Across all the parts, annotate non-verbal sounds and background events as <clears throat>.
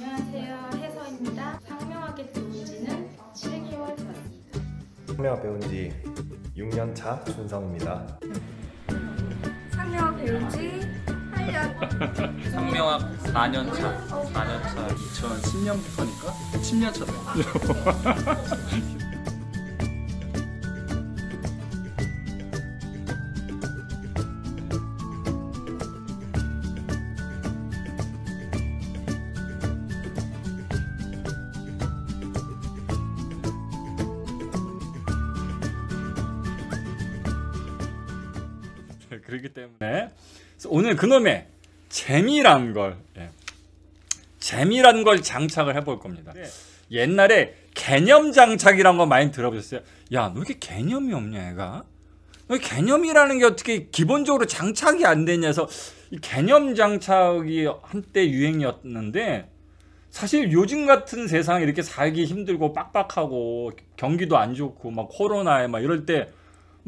안녕하세요. 해서입니다. 상명하 배운 지 6년 차 준성입니다. 상명 배운 지 8년. 상명학 4년 차. 4년 차. 2010년부터니까 10년 차다. <laughs> 오늘 그놈의 재미란 걸 예. 재미라는 걸 장착을 해볼 겁니다. 네. 옛날에 개념 장착이란 거 많이 들어보셨어요? 야, 너 이게 렇 개념이 없냐, 애가너 개념이라는 게 어떻게 기본적으로 장착이 안 되냐 해서 개념 장착이 한때 유행이었는데 사실 요즘 같은 세상에 이렇게 살기 힘들고 빡빡하고 경기도 안 좋고 막 코로나에 막 이럴 때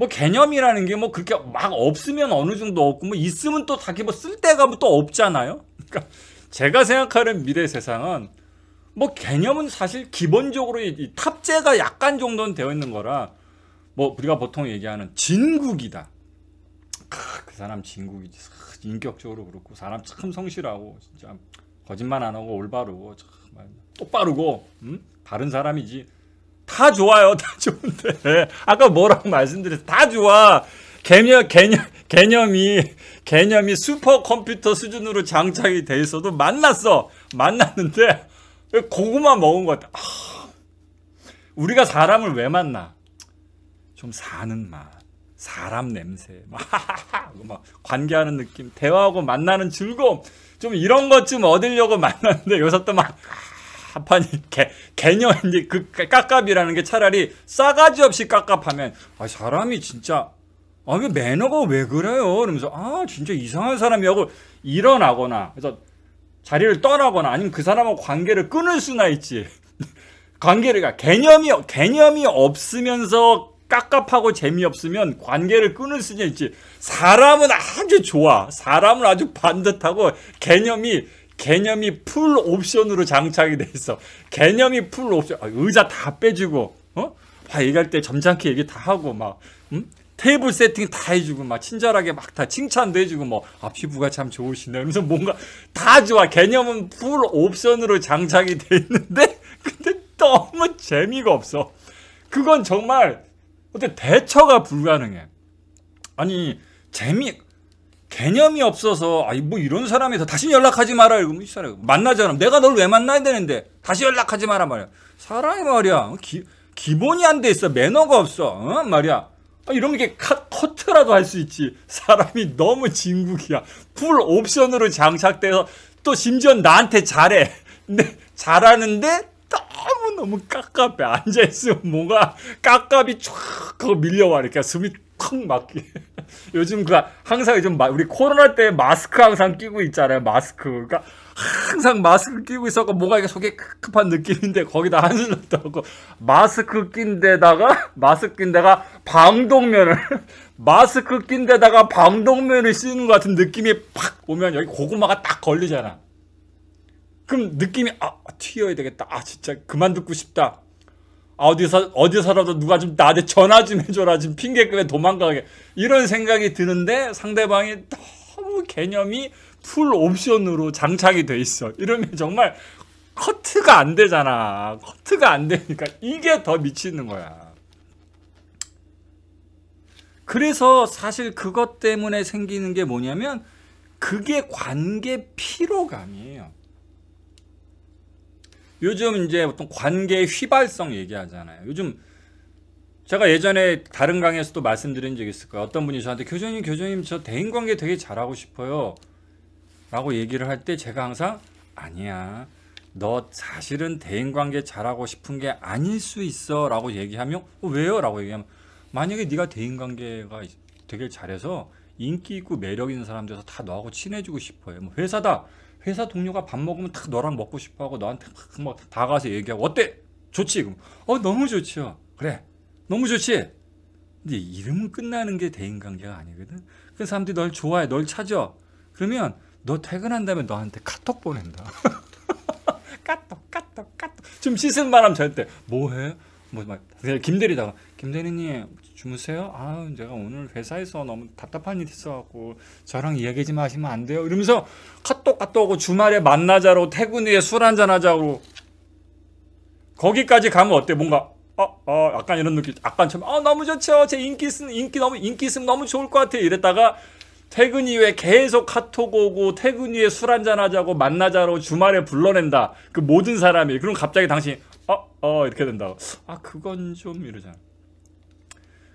뭐 개념이라는 게 뭐 그렇게 막 없으면 어느 정도 없고 뭐 있으면 또 다게 뭐 쓸데가 뭐또 없잖아요. 그러니까 제가 생각하는 미래 세상은 뭐 개념은 사실 기본적으로 이 탑재가 약간 정도는 되어 있는 거라 뭐 우리가 보통 얘기하는 진국이다. 그 사람 진국이지. 인격적으로 그렇고 사람 참 성실하고 진짜 거짓말 안 하고 올바르고 참 똑바르고 음? 바른 사람이지. 다 좋아요. <laughs> 다 좋은데. 아까 뭐라고 말씀드렸어. 다 좋아. 개념, 개념, 개념이, 개념이 슈퍼컴퓨터 수준으로 장착이 돼 있어도 만났어. 만났는데, 고구마 먹은 것 같아. 아, 우리가 사람을 왜 만나? 좀 사는 맛. 사람 냄새. 막 관계하는 느낌. 대화하고 만나는 즐거움. 좀 이런 것 좀 얻으려고 만났는데, 여기서 또 막, 한판이 개, 개념 이그 깝깝이라는 게 차라리 싸가지 없이 깝깝하면 아 사람이 진짜 아왜 매너가 왜 그래요? 이러면서아 진짜 이상한 사람이하고 일어나거나 그래서 자리를 떠나거나 아니면 그 사람하고 관계를 끊을 수나 있지. <laughs> 관계를 가 그러니까 개념이 개념이 없으면서 깝깝하고 재미없으면 관계를 끊을 수는 있지. 사람은 아주 좋아. 사람은 아주 반듯하고 개념이 개념이 풀 옵션으로 장착이 돼 있어. 개념이 풀 옵션. 아, 의자 다 빼주고, 어? 막 얘기할 때 점잖게 얘기 다 하고 막, 음? 테이블 세팅 다 해주고 막 친절하게 막 다 칭찬도 해주고 뭐 아, 피부가 참 좋으시네 그래서 뭔가 다 좋아 개념은 풀 옵션으로 장착이 돼 있는데 <laughs> 근데 너무 재미가 없어 그건 정말 어때 대처가 불가능해 아니 재미 개념이 없어서 아이 뭐 이런 사람이다 다시 연락하지 마라 이러면 이 사람 만나잖아 내가 널 왜 만나야 되는데 다시 연락하지 마라 말이야 사람이 말이야 어, 기, 기본이 안 돼 있어 매너가 없어 어? 말이야 아, 이런 게 컷, 커트라도 할 수 있지 사람이 너무 진국이야 풀 옵션으로 장착돼서 또 심지어 나한테 잘해 근데 <laughs> 네, 잘하는데 너무 너무 깝깝해 앉아 있으면 뭔가 깝깝이 쫙 밀려와 이렇게 숨이 콕 막기. <laughs> 요즘 그 항상 요즘 우리 코로나 때 마스크 항상 끼고 있잖아요. 마스크. 그러니까 항상 마스크 끼고 있어고뭐가 이게 속에 급한 급 느낌인데 거기다 한숨을 떠고 마스크 낀 데다가 마스크 낀 데가 방독면을 <laughs> 마스크 낀 데다가 방독면을 씌는 것 같은 느낌이 팍 오면 여기 고구마가 딱 걸리잖아. 그럼 느낌이 아 튀어야 되겠다. 아 진짜 그만 듣고 싶다. 어디서 어디서라도 누가 좀 나한테 전화 좀 해줘라 지금 핑계급에 도망가게 이런 생각이 드는데 상대방이 너무 개념이 풀 옵션으로 장착이 돼 있어 이러면 정말 커트가 안 되잖아 커트가 안 되니까 이게 더 미치는 거야 그래서 사실 그것 때문에 생기는 게 뭐냐면 그게 관계 피로감이에요 요즘 이제 보통 관계의 휘발성 얘기하잖아요. 요즘 제가 예전에 다른 강에서도 말씀드린 적이 있을 거예요. 어떤 분이 저한테 교수님, 교수님, 저 대인관계 되게 잘하고 싶어요. 라고 얘기를 할 때 제가 항상 아니야. 너 사실은 대인관계 잘하고 싶은 게 아닐 수 있어 라고 얘기하면 어, 왜요? 라고 얘기하면 만약에 네가 대인관계가 되게 잘해서 인기 있고 매력 있는 사람들에서 다 너하고 친해지고 싶어요. 뭐 회사다. 회사 동료가 밥 먹으면 탁 너랑 먹고 싶어하고 너한테 막 뭐 다가와서 얘기하고 어때? 좋지? 그럼 어 너무 좋지요. 그래 너무 좋지. 근데 이름은 끝나는 게 대인관계가 아니거든. 그 사람들이 널 좋아해, 널 찾아. 그러면 너 퇴근한 다음에 너한테 카톡 보낸다. <laughs> 카톡, 카톡, 카톡. 지금 씻은 바람 절대 뭐해? 뭐막 김대리다가 김대리님 주무세요? 아 내가 오늘 회사에서 너무 답답한 일 있어갖고 저랑 이야기 지마시면안 돼요? 이러면서 카톡 카톡하고 주말에 만나자로 퇴근 후에 술 한잔 하자고 거기까지 가면 어때? 뭔가 어, 어, 약간 이런 느낌, 약간처럼, 아, 너무 좋죠. 제 인기 있으 인기 너무, 인기 있으면 너무 좋을 것 같아요. 이랬다가, 퇴근 이후에 계속 카톡 오고, 퇴근 이후에 술 한잔 하자고, 만나자로 주말에 불러낸다. 그 모든 사람이. 그럼 갑자기 당신, 어, 어 이렇게 된다. 아 그건 좀 이러잖아.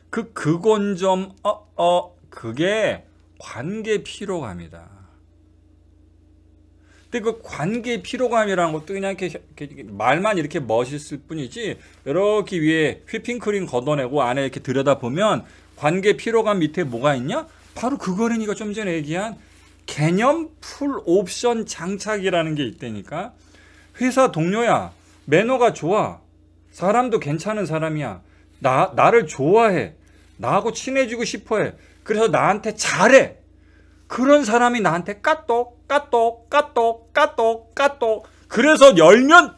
그 그건 좀 어, 어 그게 관계 피로감이다. 근데 그 관계 피로감이라는 것도 그냥 이렇게, 이렇게 말만 이렇게 멋있을 뿐이지 이렇게 위에 휘핑크림 걷어내고 안에 이렇게 들여다보면 관계 피로감 밑에 뭐가 있냐? 바로 그거는 이거 좀 전에 얘기한 개념 풀 옵션 장착이라는 게 있다니까 회사 동료야 매너가 좋아. 사람도 괜찮은 사람이야. 나, 나를 좋아해. 나하고 친해지고 싶어 해. 그래서 나한테 잘해. 그런 사람이 나한테 까똑, 까똑, 까똑, 까똑, 까똑. 그래서 열면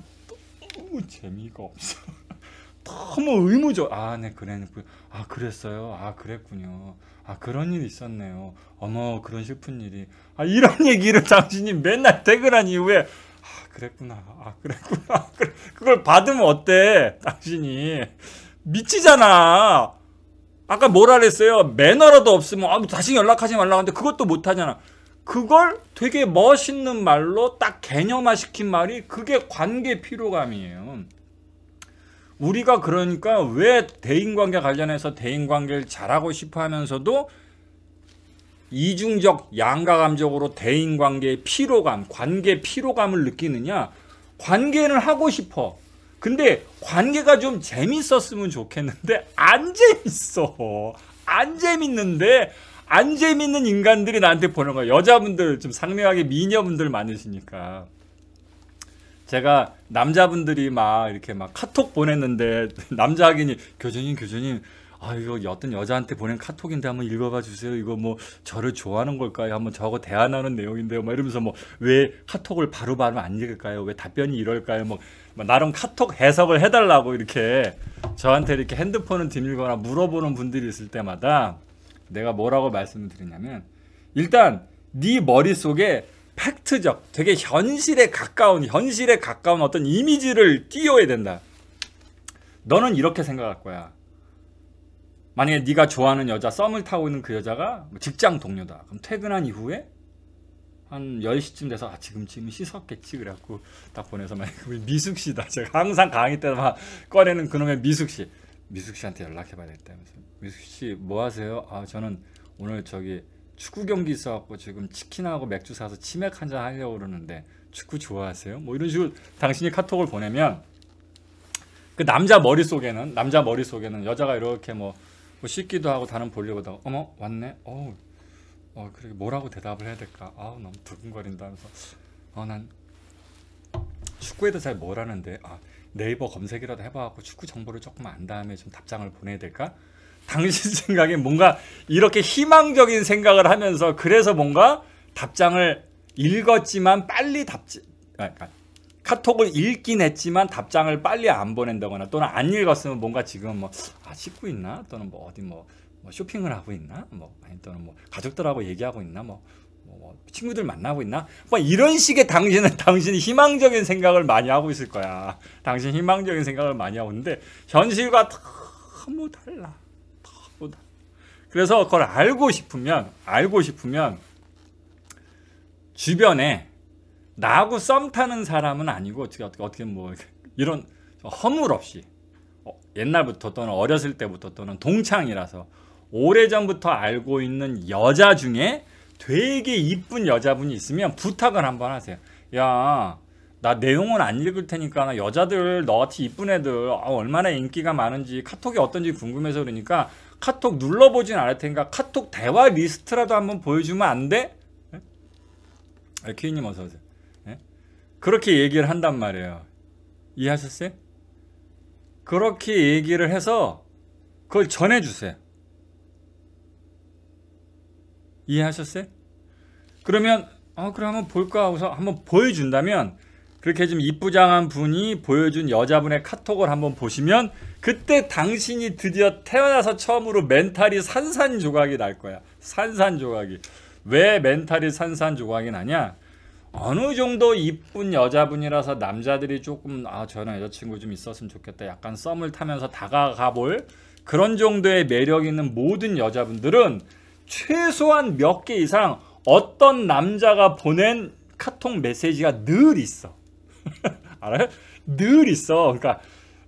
너무 재미가 없어. <laughs> 너무 의무적. 아, 네, 그랬군요. 아, 그랬어요. 아, 그랬군요. 아, 그런 일이 있었네요. 어머, 그런 슬픈 일이. 아, 이런 <laughs> 얘기를 당신이 맨날 퇴근한 이후에 아 그랬구나 아 그랬구나 <laughs> 그걸 받으면 어때 당신이 미치잖아 아까 뭐라 그랬어요 매너라도 없으면 아, 뭐 다시 연락하지 말라고 하는데 그것도 못하잖아 그걸 되게 멋있는 말로 딱 개념화 시킨 말이 그게 관계 피로감이에요 우리가 그러니까 왜 대인관계 관련해서 대인관계를 잘하고 싶어 하면서도 이중적 양가 감적으로 대인 관계의 피로감, 관계 피로감을 느끼느냐? 관계는 하고 싶어. 근데 관계가 좀 재밌었으면 좋겠는데 안 재밌어. 안 재밌는데 안 재밌는 인간들이 나한테 보는 거야. 여자분들 좀 상냥하게 미녀분들 많으시니까. 제가 남자분들이 막 이렇게 막 카톡 보냈는데 남자 학인이 교수님 교수님 아 이거 어떤 여자한테 보낸 카톡인데 한번 읽어봐 주세요. 이거 뭐 저를 좋아하는 걸까요? 한번 저하고 대안하는 내용인데요. 막 뭐 이러면서 뭐 왜 카톡을 바로바로 바로 안 읽을까요? 왜 답변이 이럴까요? 뭐, 뭐 나름 카톡 해석을 해달라고 이렇게 저한테 이렇게 핸드폰을 뒤밀거나 물어보는 분들이 있을 때마다 내가 뭐라고 말씀을 드리냐면 일단 네 머릿속에 팩트적 되게 현실에 가까운 현실에 가까운 어떤 이미지를 띄워야 된다. 너는 이렇게 생각할 거야. 만약에 네가 좋아하는 여자 썸을 타고 있는 그 여자가 뭐 직장 동료다. 그럼 퇴근한 이후에 한 10시쯤 돼서 아 지금쯤 씻었겠지 그래갖고 딱 보내서 막우 <laughs> 미숙 씨다. 제가 항상 강의 때마다 꺼내는 그놈의 미숙 씨. 미숙 씨한테 연락해봐야 겠다면서 미숙 씨뭐 하세요? 아 저는 오늘 저기 축구 경기 있어갖고 지금 치킨하고 맥주 사서 치맥 한잔 하려고 그러는데 축구 좋아하세요? 뭐 이런 식으로 당신이 카톡을 보내면 그 남자 머릿속에는 남자 머릿속에는 여자가 이렇게 뭐뭐 씻기도 하고 다른 볼일 보다가 어머 왔네 어우 어 그렇게 뭐라고 대답을 해야 될까 아우 너무 두근거린다면서 어난 축구에도 잘 뭐라는데 아 네이버 검색이라도 해봐갖고 축구 정보를 조금 안 다음에 좀 답장을 보내야 될까 당신 <laughs> 생각에 뭔가 이렇게 희망적인 생각을 하면서 그래서 뭔가 답장을 읽었지만 빨리 답지 그러 그러니까 카톡을 읽긴 했지만 답장을 빨리 안 보낸다거나 또는 안 읽었으면 뭔가 지금 뭐 아, 씻고 있나 또는 뭐 어디 뭐, 뭐 쇼핑을 하고 있나 뭐 아니 또는 뭐 가족들하고 얘기하고 있나 뭐, 뭐, 뭐 친구들 만나고 있나 뭐 이런 식의 당신은 <laughs> 당신이 희망적인 생각을 많이 하고 있을 거야 당신 희망적인 생각을 많이 하고 있는데 현실과 너무 달라 너무 달라 그래서 그걸 알고 싶으면 알고 싶으면 주변에 나하고 썸 타는 사람은 아니고 어떻게 어떻게, 어떻게 뭐 이런 허물 없이 어, 옛날부터 또는 어렸을 때부터 또는 동창이라서 오래전부터 알고 있는 여자 중에 되게 이쁜 여자분이 있으면 부탁을 한번 하세요. 야, 나 내용은 안 읽을 테니까 나 여자들 너같이 이쁜 애들 아, 얼마나 인기가 많은지 카톡이 어떤지 궁금해서 그러니까 카톡 눌러보진 않을 테니까 카톡 대화 리스트라도 한번 보여주면 안 돼? 네? 아, 이님 어서 오세요. 그렇게 얘기를 한단 말이에요. 이해하셨어요? 그렇게 얘기를 해서 그걸 전해주세요. 이해하셨어요? 그러면 아그럼 한번 볼까 하고서 한번 보여준다면 그렇게 좀 이쁘장한 분이 보여준 여자분의 카톡을 한번 보시면 그때 당신이 드디어 태어나서 처음으로 멘탈이 산산조각이 날 거야. 산산조각이. 왜 멘탈이 산산조각이 나냐? 어느 정도 이쁜 여자분이라서 남자들이 조금 아저는 여자친구 좀 있었으면 좋겠다 약간 썸을 타면서 다가가 볼 그런 정도의 매력 있는 모든 여자분들은 최소한 몇 개 이상 어떤 남자가 보낸 카톡 메시지가 늘 있어 <laughs> 알아요? 늘 있어 그러니까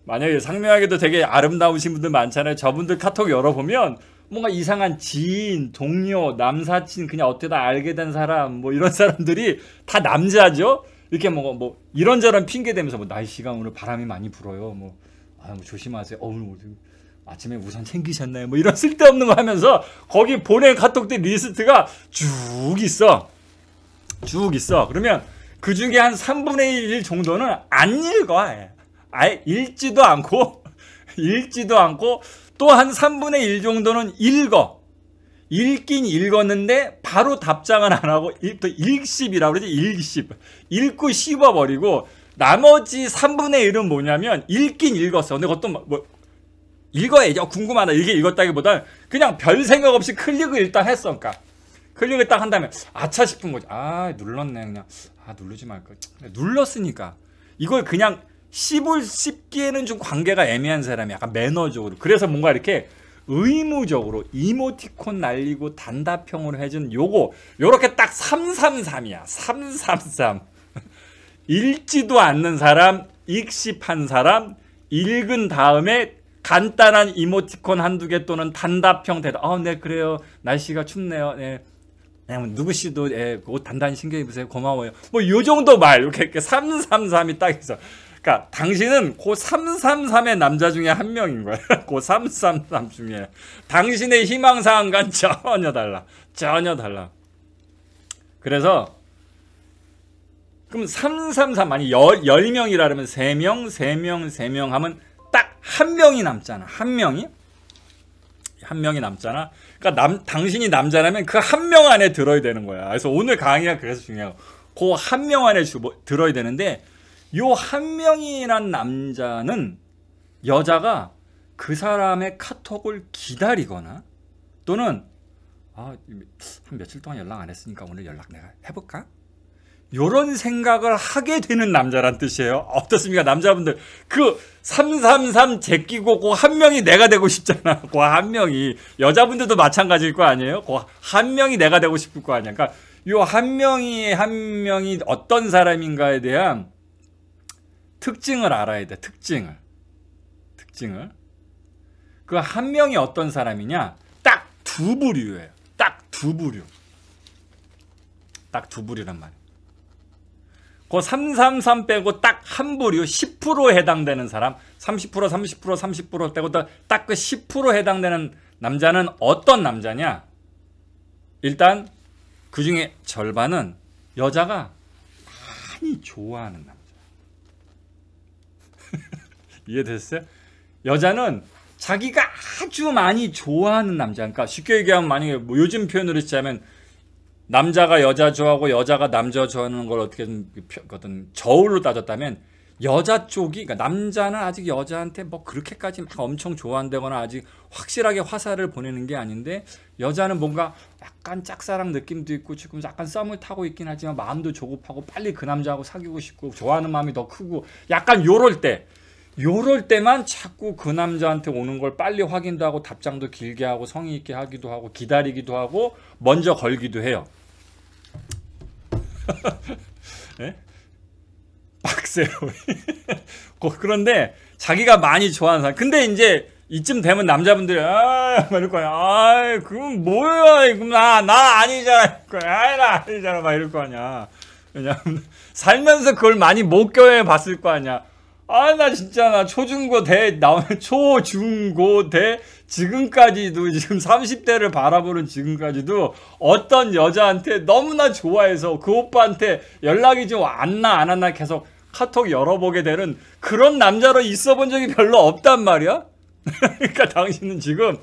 만약에 상명하게도 되게 아름다우신 분들 많잖아요 저분들 카톡 열어보면 뭔가 이상한 지인, 동료, 남사친 그냥 어쩌다 알게 된 사람 뭐 이런 사람들이 다 남자죠. 이렇게 뭐, 뭐 이런저런 핑계 대면서 뭐 날씨가 오늘 바람이 많이 불어요. 뭐, 아, 뭐 조심하세요. 어, 오늘 아침에 우산 챙기셨나요? 뭐 이런 쓸데없는 거 하면서 거기 보낸 카톡들 리스트가 쭉 있어. 쭉 있어. 그러면 그 중에 한 3분의 1 정도는 안 읽어. 아예 읽지도 않고 <laughs> 읽지도 않고 또한 3분의 1 정도는 읽어. 읽긴 읽었는데 바로 답장은 안 하고 또 읽씹이라고 그러지 읽씹. 읽고 씹어버리고 나머지 3분의 1은 뭐냐면 읽긴 읽었어. 근데 그것도 뭐, 뭐 읽어야죠. 궁금하다. 이게 읽었다기보다 그냥 별 생각 없이 클릭을 일단 했어. 그러니까 클릭을 딱 한 다음에 아차 싶은 거지. 아 눌렀네 그냥. 아 누르지 말걸. 눌렀으니까 이걸 그냥 씹을 씹기에는 좀 관계가 애매한 사람이 약간 매너적으로 그래서 뭔가 이렇게 의무적으로 이모티콘 날리고 단답형으로 해준 요거 요렇게 딱 333이야 333 <laughs> 읽지도 않는 사람 익십한 사람 읽은 다음에 간단한 이모티콘 한두 개 또는 단답형 대답 아네 그래요 날씨가 춥네요 네. 누구 씨도 예, 옷 단단히 신경 입으세요 고마워요 뭐 요 정도 말 이렇게, 이렇게 333이 딱 있어 그러니까 당신은 고 333의 남자 중에 한 명인 거야. <laughs> 고333 중에 당신의 희망 사항과 전혀 달라. 전혀 달라. 그래서 그럼 333 아니 10, 10명이라면 3명, 3명, 3명 하면 딱 한 명이 남잖아. 한 명이 한 명이 남잖아. 그러니까 남, 당신이 남자라면 그 한 명 안에 들어야 되는 거야. 그래서 오늘 강의가 그래서 중요해요. 그한 명 안에 주, 들어야 되는데 요한 명이란 남자는 여자가 그 사람의 카톡을 기다리거나 또는 아, 한 며칠 동안 연락 안 했으니까 오늘 연락 내가 해볼까? 요런 생각을 하게 되는 남자란 뜻이에요. 어떻습니까? 남자분들. 그333 제끼고 그 한 명이 내가 되고 싶잖아. 그 한 명이. 여자분들도 마찬가지일 거 아니에요? 그 한 명이 내가 되고 싶을 거 아니야. 그러니까 요 한 명이 한 명이 어떤 사람인가에 대한 특징을 알아야 돼. 특징을. 특징을. 그 한 명이 어떤 사람이냐? 딱 두 부류예요. 딱 두 부류. 딱 두 부류란 말이에요. 그 333 빼고 딱 한 부류 10%에 해당되는 사람 30% 30% 30% 빼고 딱 그 10% 해당되는 남자는 어떤 남자냐? 일단 그 중에 절반은 여자가 많이 좋아하는 남자. <laughs> 이해됐어요? 여자는 자기가 아주 많이 좋아하는 남자 그러니까 쉽게 얘기하면 만약에 뭐 요즘 표현으로 치자면 남자가 여자 좋아하고 여자가 남자 좋아하는 걸 어떻게든 그 그 어떤 저울로 따졌다면 여자 쪽이 그러니까 남자는 아직 여자한테 뭐 그렇게까지 막 엄청 좋아한다거나 아직 확실하게 화살을 보내는 게 아닌데 여자는 뭔가 약간 짝사랑 느낌도 있고 지금 약간 썸을 타고 있긴 하지만 마음도 조급하고 빨리 그 남자하고 사귀고 싶고 좋아하는 마음이 더 크고 약간 요럴 때 요럴 때만 자꾸 그 남자한테 오는 걸 빨리 확인도 하고 답장도 길게 하고 성의 있게 하기도 하고 기다리기도 하고 먼저 걸기도 해요. 네? <laughs> 빡세요. <laughs> 그런데 자기가 많이 좋아하는 사람. 근데 이제 이쯤 되면 남자분들이 아 이럴 거야. 아 그건 뭐야? 그럼 아, 나나 아니잖아. 거야. 아, 아나 아니잖아. 막 이럴 거 아니야. 왜냐면 살면서 그걸 많이 못겪해 봤을 거 아니야. 아나 진짜 나 초중고 대 나오면 <laughs> 초중고 대 지금까지도 지금 30대를 바라보는 지금까지도 어떤 여자한테 너무나 좋아해서 그 오빠한테 연락이 좀왔나안 왔나 계속 카톡 열어보게 되는 그런 남자로 있어 본 적이 별로 없단 말이야 <laughs> 그러니까 당신은 지금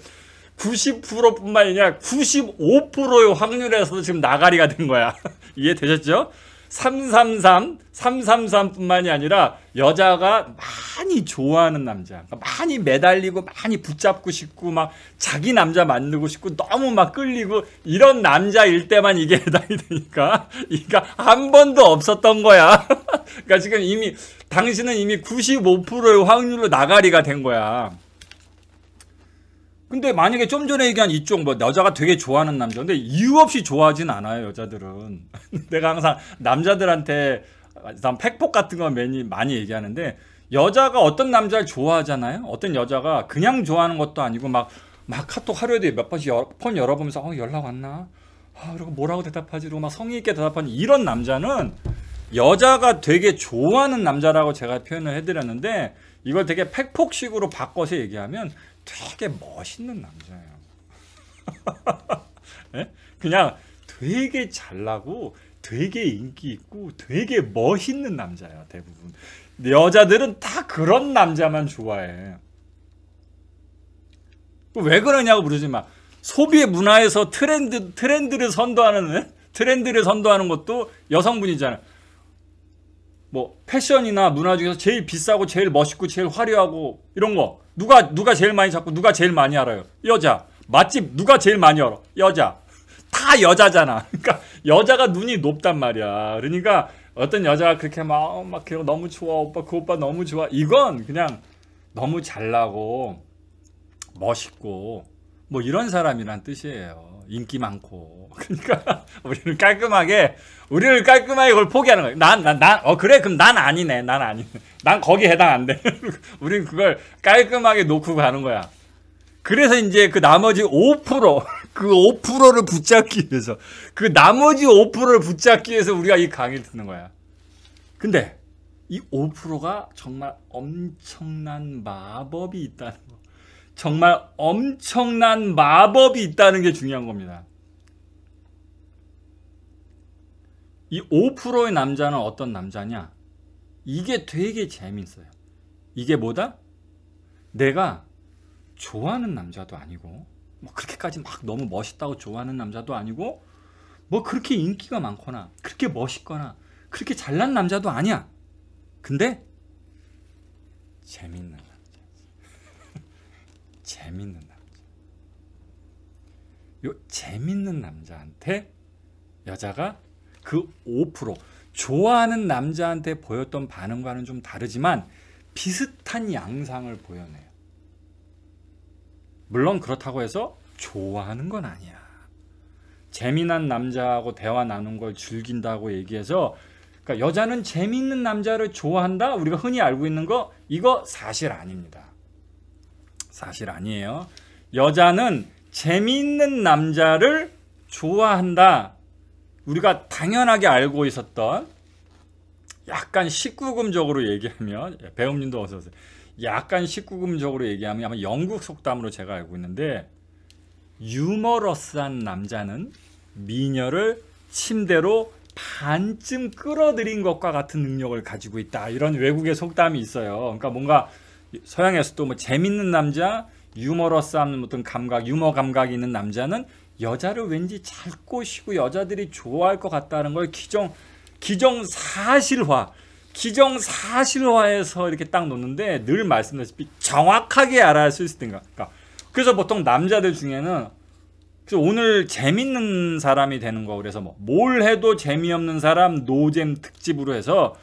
90%뿐만 아니라 95%의 확률에서도 지금 나가리가 된 거야 <laughs> 이해되셨죠? 333, 333뿐만이 아니라 여자가 많이 좋아하는 남자, 그러니까 많이 매달리고 많이 붙잡고 싶고 막 자기 남자 만들고 싶고 너무 막 끌리고 이런 남자일 때만 이게 <laughs> 해당이 되니까 그러니까 한 번도 없었던 거야. <laughs> 그러니까 지금 이미 당신은 이미 95%의 확률로 나가리가 된 거야. 근데 만약에 좀 전에 얘기한 이쪽 뭐 여자가 되게 좋아하는 남자 근데 이유 없이 좋아하진 않아요 여자들은 <laughs> 내가 항상 남자들한테 일단 팩폭 같은 거 많이 많이 얘기하는데 여자가 어떤 남자를 좋아하잖아요 어떤 여자가 그냥 좋아하는 것도 아니고 막막 막 카톡 하루에도 몇 번씩 여폰 열어보면서 어 연락 왔나 아 그리고 뭐라고 대답하지 그리고 막 성의 있게 대답하는 이런 남자는 여자가 되게 좋아하는 남자라고 제가 표현을 해드렸는데 이걸 되게 팩폭식으로 바꿔서 얘기하면 되게 멋있는 남자예요. 네? <laughs> 그냥 되게 잘나고 되게 인기 있고 되게 멋있는 남자야 대부분. 여자들은 다 그런 남자만 좋아해. 왜 그러냐고 물르지만 소비 문화에서 트렌드 트렌드를 선도하는 예? 트렌드를 선도하는 것도 여성분이잖아. 요뭐 패션이나 문화 중에서 제일 비싸고 제일 멋있고 제일 화려하고 이런 거 누가 누가 제일 많이 잡고 누가 제일 많이 알아요? 여자 맛집 누가 제일 많이 알아? 여자 <laughs> 다 여자잖아. <laughs> 그러니까 여자가 눈이 높단 말이야. 그러니까 어떤 여자가 그렇게 막막 어, 너무 좋아 오빠 그 오빠 너무 좋아 이건 그냥 너무 잘나고 멋있고 뭐 이런 사람이란 뜻이에요. 인기 많고. <laughs> 그러니까 우리는 깔끔하게 우리를 깔끔하게 그걸 포기하는 거야. 난난 난 어 그래 그럼 난 아니네. 난 아니. 네난 <laughs> 거기 해당 안 돼. <laughs> 우린 그걸 깔끔하게 놓고 가는 거야. 그래서 이제 그 나머지 5%, 그 5%를 붙잡기 위해서, 그 나머지 5%를 붙잡기 위해서 우리가 이 강의를 듣는 거야. 근데 이 5%가 정말 엄청난 마법이 있다는 정말 엄청난 마법이 있다는 게 중요한 겁니다. 이 5%의 남자는 어떤 남자냐? 이게 되게 재밌어요. 이게 뭐다? 내가 좋아하는 남자도 아니고 뭐 그렇게까지 막 너무 멋있다고 좋아하는 남자도 아니고 뭐 그렇게 인기가 많거나 그렇게 멋있거나 그렇게 잘난 남자도 아니야. 근데 재밌는 거야. 재밌는 남자. 요 재밌는 남자한테 여자가 그 5% 좋아하는 남자한테 보였던 반응과는 좀 다르지만 비슷한 양상을 보여내요. 물론 그렇다고 해서 좋아하는 건 아니야. 재미난 남자하고 대화 나눈 걸 즐긴다고 얘기해서 그러니까 여자는 재미있는 남자를 좋아한다 우리가 흔히 알고 있는 거 이거 사실 아닙니다. 사실 아니에요. 여자는 재미있는 남자를 좋아한다. 우리가 당연하게 알고 있었던 약간 19금적으로 얘기하면 예, 배우님도 어서 오세요. 약간 19금적으로 얘기하면 아마 영국 속담으로 제가 알고 있는데 유머러스한 남자는 미녀를 침대로 반쯤 끌어들인 것과 같은 능력을 가지고 있다. 이런 외국의 속담이 있어요. 그러니까 뭔가 서양에서도 뭐 재밌는 남자, 유머러스한 어떤 감각, 유머 감각이 있는 남자는 여자를 왠지 잘 꼬시고 여자들이 좋아할 것 같다는 걸 기정 기정 사실화 기정 사실화해서 이렇게 딱 놓는데 늘 말씀드렸다시피 정확하게 알아야 쓸수있는가 그러니까 그래서 보통 남자들 중에는 오늘 재밌는 사람이 되는 거 그래서 뭐 뭘 해도 재미없는 사람 노잼 특집으로 해서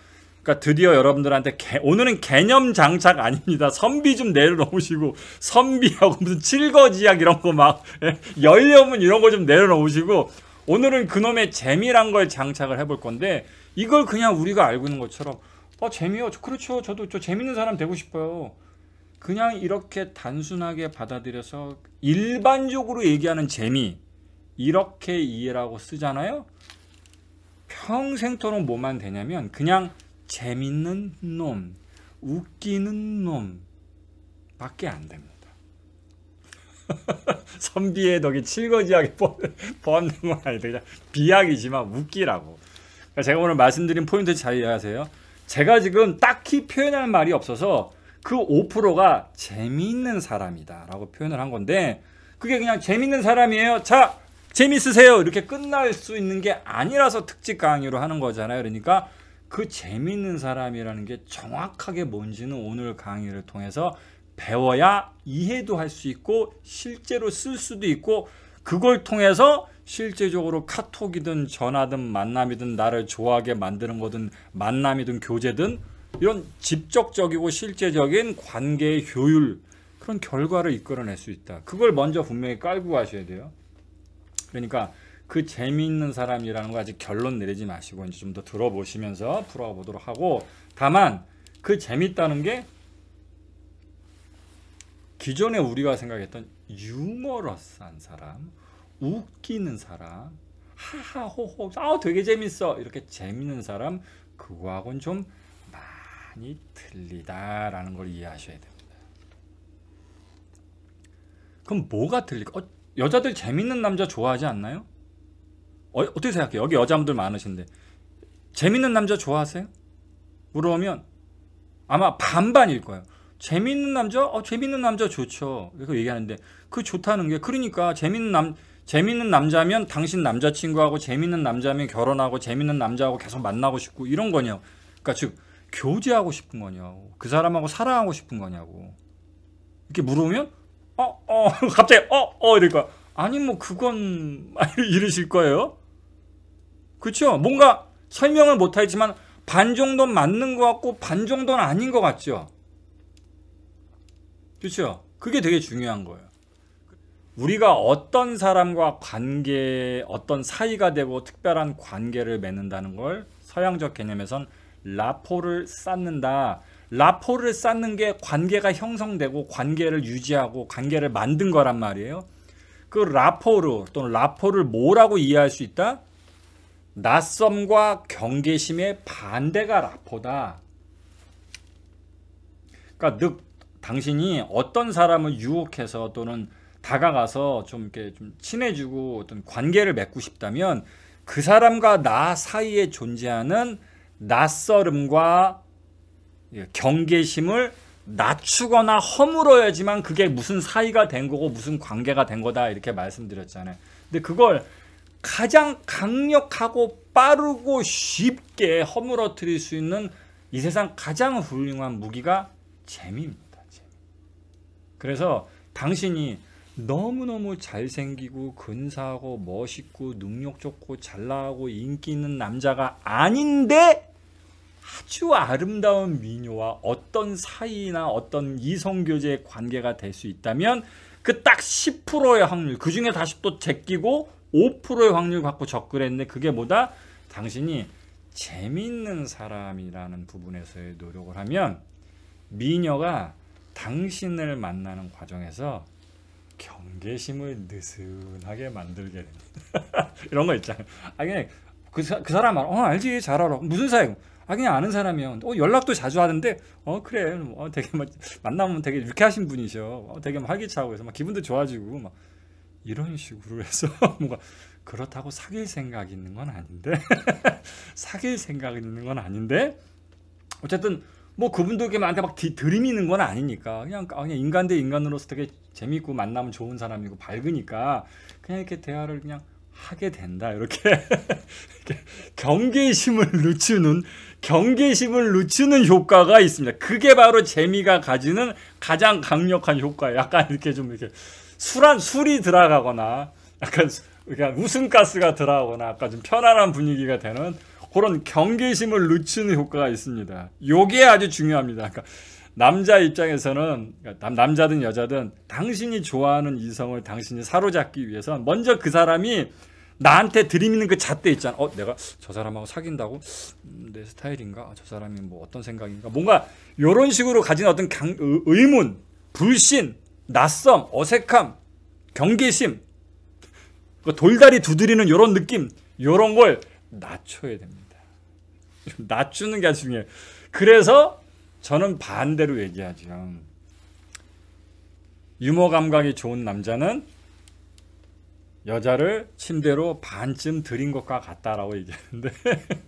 그러니까 드디어 여러분들한테 개, 오늘은 개념 장착 아닙니다. 선비 좀 내려놓으시고 선비하고 무슨 칠거지약 이런 거막 예? 열려문 이런 거 좀 내려놓으시고 오늘은 그놈의 재미란 걸 장착을 해볼 건데 이걸 그냥 우리가 알고 있는 것처럼 어 재미요 그렇죠 저도 저 재밌는 사람 되고 싶어요 그냥 이렇게 단순하게 받아들여서 일반적으로 얘기하는 재미 이렇게 이해라고 쓰잖아요 평생토록 뭐만 되냐면 그냥 재밌는 놈, 웃기는 놈 밖에 안 됩니다. <laughs> 선비의 덕이 칠거지하게 포함건 <laughs> 아니다. 그냥 비약이지만 웃기라고. 그러니까 제가 오늘 말씀드린 포인트 잘 이해하세요. 제가 지금 딱히 표현할 말이 없어서 그 5%가 재미있는 사람이다 라고 표현을 한 건데 그게 그냥 재밌는 사람이에요. 자 재밌으세요 이렇게 끝날 수 있는 게 아니라서 특집 강의로 하는 거잖아요. 그러니까 그 재밌는 사람이라는 게 정확하게 뭔지는 오늘 강의를 통해서 배워야 이해도 할 수 있고 실제로 쓸 수도 있고 그걸 통해서 실제적으로 카톡이든 전화든 만남이든 나를 좋아하게 만드는 거든 만남이든 교제든 이런 직접적이고 실제적인 관계의 효율 그런 결과를 이끌어낼 수 있다. 그걸 먼저 분명히 깔고 가셔야 돼요. 그러니까 그 재미있는 사람이라는 거 아직 결론 내리지 마시고 이제 좀 더 들어보시면서 풀어보도록 하고 다만 그 재밌다는 게 기존에 우리가 생각했던 유머러스한 사람, 웃기는 사람, 하하호호, 아 되게 재밌어 이렇게 재밌는 사람 그거하고는 좀 많이 틀리다라는 걸 이해하셔야 됩니다. 그럼 뭐가 틀릴까? 어, 여자들 재밌는 남자 좋아하지 않나요? 어, 떻게 생각해요? 여기 여자분들 많으신데 재밌는 남자 좋아하세요? 물어보면 아마 반반일 거예요. 재밌는 남자? 어, 재밌는 남자 좋죠. 이렇게 얘기하는데 그 좋다는 게 그러니까 재밌는 남 재밌는 남자면 당신 남자친구하고 재밌는 남자면 결혼하고 재밌는 남자하고 계속 만나고 싶고 이런 거냐고. 그러니까 즉 교제하고 싶은 거냐고. 그 사람하고 사랑하고 싶은 거냐고. 이렇게 물으면 어, 어, <laughs> 갑자기 어, 어 이럴 거야. 아니 뭐 그건 <laughs> 이러실 거예요. 그렇죠? 뭔가 설명을 못하지만 반 정도는 맞는 것 같고 반 정도는 아닌 것 같죠? 그렇죠? 그게 되게 중요한 거예요. 우리가 어떤 사람과 관계, 어떤 사이가 되고 특별한 관계를 맺는다는 걸 서양적 개념에선 라포를 쌓는다. 라포를 쌓는 게 관계가 형성되고 관계를 유지하고 관계를 만든 거란 말이에요. 그 라포르 또는 라포를 뭐라고 이해할 수 있다? 낯섦과 경계심의 반대가 라포다. 그러니까 늑 당신이 어떤 사람을 유혹해서 또는 다가가서 좀 이렇게 좀 친해지고 어떤 관계를 맺고 싶다면 그 사람과 나 사이에 존재하는 낯설음과 예, 경계심을 낮추거나 허물어야지만 그게 무슨 사이가 된 거고 무슨 관계가 된 거다 이렇게 말씀드렸잖아요. 근데 그걸 가장 강력하고 빠르고 쉽게 허물어뜨릴 수 있는 이 세상 가장 훌륭한 무기가 재미입니다. 재미. 그래서 당신이 너무너무 잘생기고 근사하고 멋있고 능력 좋고 잘나고 인기 있는 남자가 아닌데 아주 아름다운 미녀와 어떤 사이나 어떤 이성교제 관계가 될 수 있다면 그 딱 10%의 확률 그 중에 다시 또 제끼고 5%의 확률 갖고 접근했는데 그게 뭐다? 당신이 재밌는 사람이라는 부분에서의 노력을 하면 미녀가 당신을 만나는 과정에서 경계심을 느슨하게 만들게 됩니다. <laughs> 이런 거 있잖아요. 아 그냥 그, 사, 그 사람 말, 어 알지 잘 알아. 무슨 사이고? 아 그냥 아는 사람이요. 어 연락도 자주 하는데 어 그래. 뭐, 어 되게 막 만나면 되게 유쾌하신 분이셔. 어 되게 막 활기차고 해서 막 기분도 좋아지고 막 이런 식으로 해서 <laughs> 뭔가 그렇다고 사귈 생각 있는 건 아닌데 <laughs> 사귈 생각 있는 건 아닌데 어쨌든 뭐 그분들께 나한테 막 디, 들이미는 건 아니니까 그냥 아, 그냥 인간 대 인간으로서 되게 재밌고 만나면 좋은 사람이고 밝으니까 그냥 이렇게 대화를 그냥 하게 된다 이렇게, <laughs> 이렇게 경계심을 늦추는 경계심을 늦추는 효과가 있습니다. 그게 바로 재미가 가지는 가장 강력한 효과예요. 약간 이렇게 좀 이렇게 술한 술이 들어가거나 약간 그러니까 웃음가스가 들어가거나 약간 좀 편안한 분위기가 되는 그런 경계심을 늦추는 효과가 있습니다. 요게 아주 중요합니다. 그러니까 남자 입장에서는 그러니까 남, 남자든 여자든 당신이 좋아하는 이성을 당신이 사로잡기 위해서 먼저 그 사람이 나한테 들이미는 그 잣대 있잖아. 어, 내가 저 사람하고 사귄다고 음, 내 스타일인가? 아, 저 사람이 뭐 어떤 생각인가? 뭔가 이런 식으로 가진 어떤 강, 의, 의문, 불신 낯섦, 어색함, 경계심, 그 돌다리 두드리는 이런 느낌, 이런 걸 낮춰야 됩니다. <laughs> 낮추는 게 아주 중요해요. 그래서 저는 반대로 얘기하죠. 유머 감각이 좋은 남자는 여자를 침대로 반쯤 들인 것과 같다라고 얘기하는데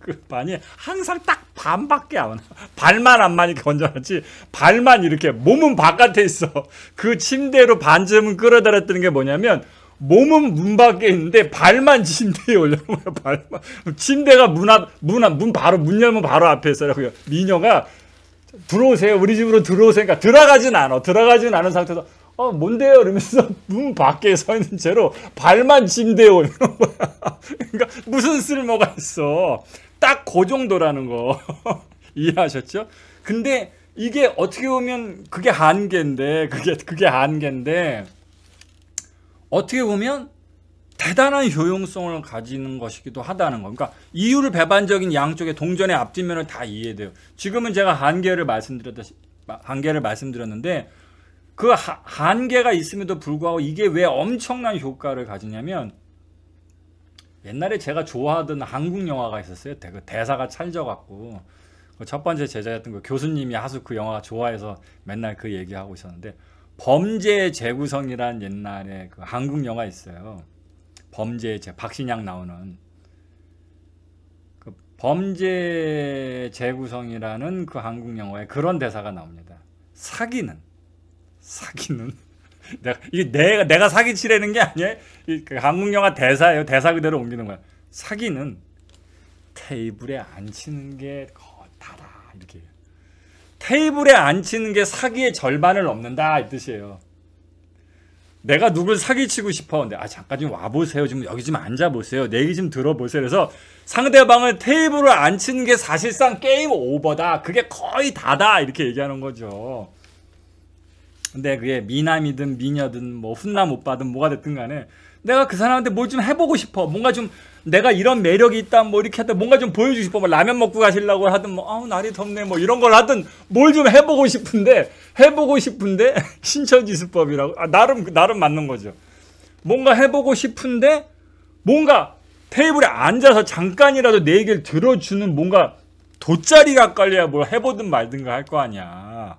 <laughs> 그 반이 항상 딱 반밖에 안 와. 발만 안만이 건져놨지 발만 이렇게 몸은 바깥에 있어 그 침대로 반쯤은 끌어들였다는 게 뭐냐면 몸은 문 밖에 있는데 발만 침대에 올려놓아요 발만 침대가 문 앞 문 앞 문 바로 문 열면 바로 앞에 있어요 미녀가 들어오세요 우리 집으로 들어오세요 그러니까 들어가진 않아 들어가진 않은 상태에서 어 뭔데요? 이러면서 문 <laughs> 밖에 서 있는 채로 발만 침대요 <laughs> 이런 거야. 그러니까 무슨 쓸모가 있어? 딱 그 정도라는 거 <laughs> 이해하셨죠? 근데 이게 어떻게 보면 그게 한계인데 그게 그게 한계인데 어떻게 보면 대단한 효용성을 가지는 것이기도 하다는 거. 그러니까 이유를 배반적인 양쪽의 동전의 앞뒷면을 다 이해돼요. 지금은 제가 한계를 말씀드렸다 한계를 말씀드렸는데 그 한계가 있음에도 불구하고 이게 왜 엄청난 효과를 가지냐면 옛날에 제가 좋아하던 한국 영화가 있었어요. 대, 그 대사가 찰져갖고 그첫 번째 제자였던 그 교수님이 하수 그 영화 좋아해서 맨날 그 얘기하고 있었는데 범죄의 재구성이란 옛날에 그 한국 영화 있어요. 범죄의 재 박신양 나오는 그 범죄의 재구성이라는 그 한국 영화에 그런 대사가 나옵니다. 사기는 사기는 <laughs> 내가 이게 내가 내가 사기치려는게 아니에요. 그 한국 영화 대사예요. 대사 그대로 옮기는 거야. 사기는 테이블에 앉히는 게 거다다 이렇게 테이블에 앉히는 게 사기의 절반을 넘는다 이 뜻이에요. 내가 누굴 사기치고 싶어. 근데 아 잠깐 좀 와보세요. 지금 여기 좀 앉아보세요. 내 얘기 좀 들어보세요. 그래서 상대방을 테이블을 앉히는 게 사실상 게임 오버다. 그게 거의 다다 이렇게 얘기하는 거죠. 근데 그게 미남이든 미녀든 뭐 훈남 오빠든 뭐가 됐든 간에 내가 그 사람한테 뭘 좀 해보고 싶어. 뭔가 좀 내가 이런 매력이 있다 뭐 이렇게 하다 뭔가 좀 보여주고 싶어. 뭐 라면 먹고 가시려고 하든 뭐 아우 날이 덥네 뭐 이런 걸 하든 뭘 좀 해보고 싶은데 해보고 싶은데 <laughs> 신천지수법이라고 아, 나름 나름 맞는 거죠. 뭔가 해보고 싶은데 뭔가 테이블에 앉아서 잠깐이라도 내 얘기를 들어주는 뭔가 돗자리가 깔려야 뭘 해보든 말든가 할 거 아니야.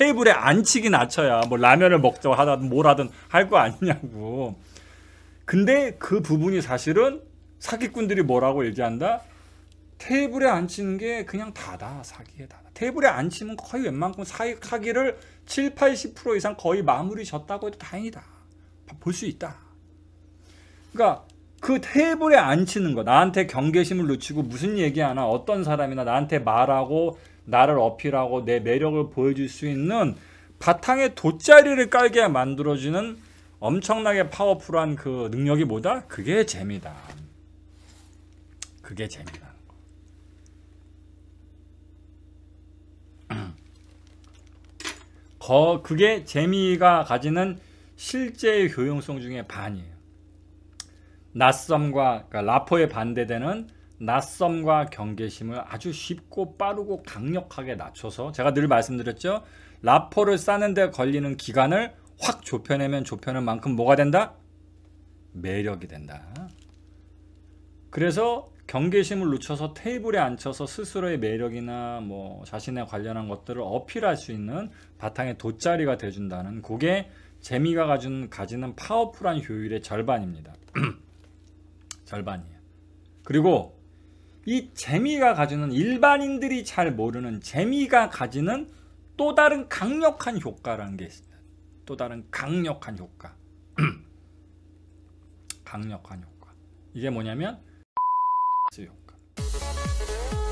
테이블에 앉히긴 앉혀야 뭐 라면을 먹자 고 하든 뭘 하든 할 거 아니냐고. 근데 그 부분이 사실은 사기꾼들이 뭐라고 얘기한다? 테이블에 앉히는 게 그냥 다다 사기에 다다. 테이블에 앉히면 거의 웬만큼 사기, 사기를 7, 80% 이상 거의 마무리 졌다고 해도 다행이다. 볼 수 있다. 그러니까 그 테이블에 앉히는 거 나한테 경계심을 놓치고 무슨 얘기하나 어떤 사람이나 나한테 말하고 나를 어필하고 내 매력을 보여줄 수 있는 바탕에 돗자리를 깔게 만들어주는 엄청나게 파워풀한 그 능력이 뭐다? 그게 재미다. 그게 재미다. <clears throat> 거, 그게 재미가 가지는 실제의 효용성 중에 반이에요. 낯섦과 그러니까 라포에 반대되는 낯섦과 경계심을 아주 쉽고 빠르고 강력하게 낮춰서 제가 늘 말씀드렸죠. 라포를 쌓는데 걸리는 기간을 확 좁혀내면 좁혀낸 만큼 뭐가 된다? 매력이 된다. 그래서 경계심을 늦춰서 테이블에 앉혀서 스스로의 매력이나 뭐 자신에 관련한 것들을 어필할 수 있는 바탕의 돗자리가 돼준다는 그게 재미가 가진, 가지는 파워풀한 효율의 절반입니다. <clears throat> 절반이에요. 그리고 이 재미가 가지는 일반인들이 잘 모르는 재미가 가지는 또 다른 강력한 효과라는 게 있습니다. 또 다른 강력한 효과. <clears throat> 강력한 효과. 이게 뭐냐면 <clears throat> 효과.